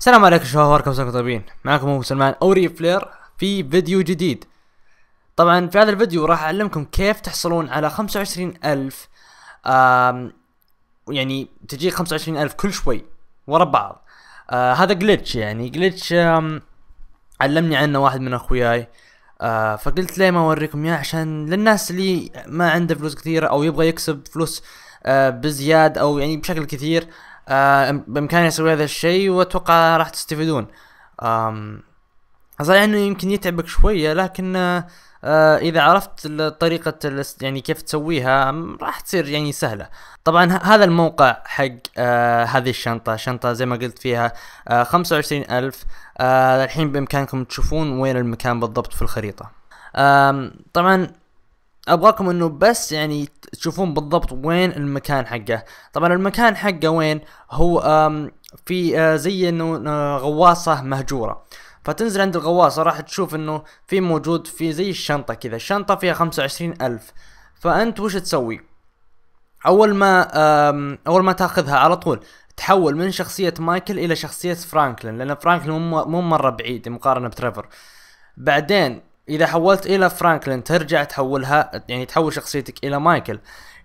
السلام عليكم شباب واركم طيبين معكم ابو سلمان اوري فلير في فيديو جديد طبعا في هذا الفيديو راح اعلمكم كيف تحصلون على 25000 يعني تجي 25000 كل شوي ورا بعض آه، هذا جلتش يعني جلتش علمني عنه واحد من اخوياي آه فقلت ليه ما اوريكم اياه عشان للناس اللي ما عنده فلوس كثيره او يبغى يكسب فلوس آه، بزياد او يعني بشكل كثير آه، بامكاني اسوي هذا الشيء واتوقع راح تستفيدون صحيح انه يمكن يتعبك شويه لكن آه، اذا عرفت طريقه يعني كيف تسويها راح تصير يعني سهله طبعا هذا الموقع حق هذه الشنطه شنطه زي ما قلت فيها 25000 الحين بامكانكم تشوفون وين المكان بالضبط في الخريطه طبعا ابغاكم انه بس يعني تشوفون بالضبط وين المكان حقه طبعا المكان حقه وين هو في آه، زي انه آه، غواصه مهجوره فتنزل عند الغواصه راح تشوف انه في موجود في زي الشنطه كذا الشنطه فيها خمسة وعشرين الف فانت وش تسوي اول ما اول ما تاخذها على طول تحول من شخصية مايكل إلى شخصية فرانكلين لأن فرانكلين مو مرة بعيد مقارنة بتريفر بعدين اذا حولت الى فرانكلين ترجع تحولها يعني تحول شخصيتك الى مايكل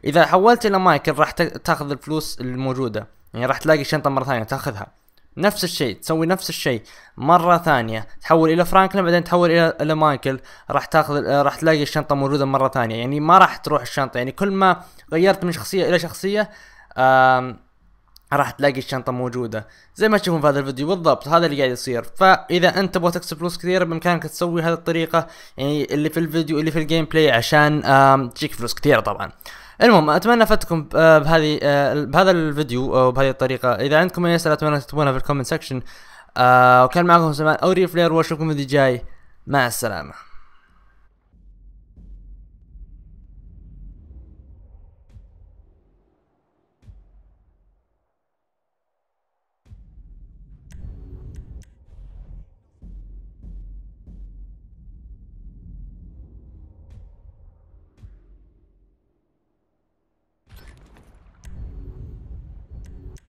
اذا حولت الى مايكل راح تاخذ الفلوس الموجوده يعني راح تلاقي شنطه مره ثانيه تاخذها نفس الشيء تسوي نفس الشيء مره ثانيه تحول الى فرانكلين بعدين تحول الى الى مايكل راح تاخذ راح تلاقي الشنطه موجوده مره ثانيه يعني ما راح تروح الشنطه يعني كل ما غيرت من شخصيه الى شخصيه راح تلاقي الشنطة موجودة زي ما تشوفون في هذا الفيديو بالضبط هذا اللي قاعد يصير فإذا أنت تبغى تكسب فلوس كثيرة بإمكانك تسوي هذه الطريقة يعني اللي في الفيديو اللي في الجيم بلاي عشان تجيك فلوس كثيرة طبعا المهم اتمنى فاتكم آه، بهذه آه، بهذا الفيديو وبهذه الطريقه اذا عندكم اي اسئله اتمنى تكتبونها في الكومنت سكشن آه، وكان معكم سلمان اوري فلير واشوفكم الفيديو الجاي مع السلامه